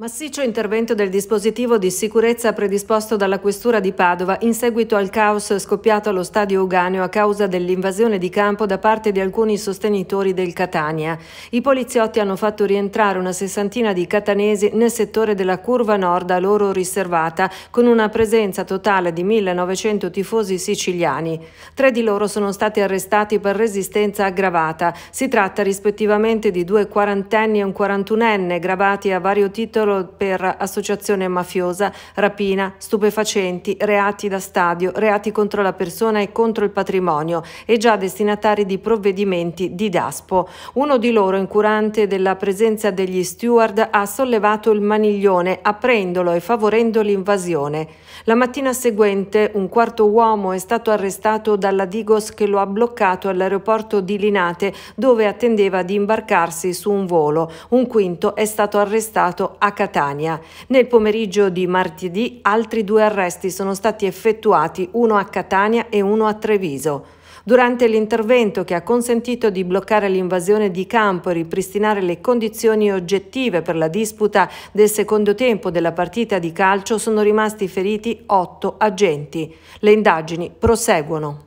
Massiccio intervento del dispositivo di sicurezza predisposto dalla Questura di Padova in seguito al caos scoppiato allo stadio Uganeo a causa dell'invasione di campo da parte di alcuni sostenitori del Catania. I poliziotti hanno fatto rientrare una sessantina di catanesi nel settore della curva nord a loro riservata, con una presenza totale di 1900 tifosi siciliani. Tre di loro sono stati arrestati per resistenza aggravata. Si tratta rispettivamente di due quarantenni e un quarantunenne, gravati a vario titolo solo per associazione mafiosa, rapina, stupefacenti, reati da stadio, reati contro la persona e contro il patrimonio e già destinatari di provvedimenti di DASPO. Uno di loro, incurante della presenza degli steward, ha sollevato il maniglione, aprendolo e favorendo l'invasione. La mattina seguente un quarto uomo è stato arrestato dalla Digos che lo ha bloccato all'aeroporto di Linate dove attendeva di imbarcarsi su un volo. Un quinto è stato arrestato a Catania. Nel pomeriggio di martedì altri due arresti sono stati effettuati, uno a Catania e uno a Treviso. Durante l'intervento che ha consentito di bloccare l'invasione di campo e ripristinare le condizioni oggettive per la disputa del secondo tempo della partita di calcio sono rimasti feriti otto agenti. Le indagini proseguono.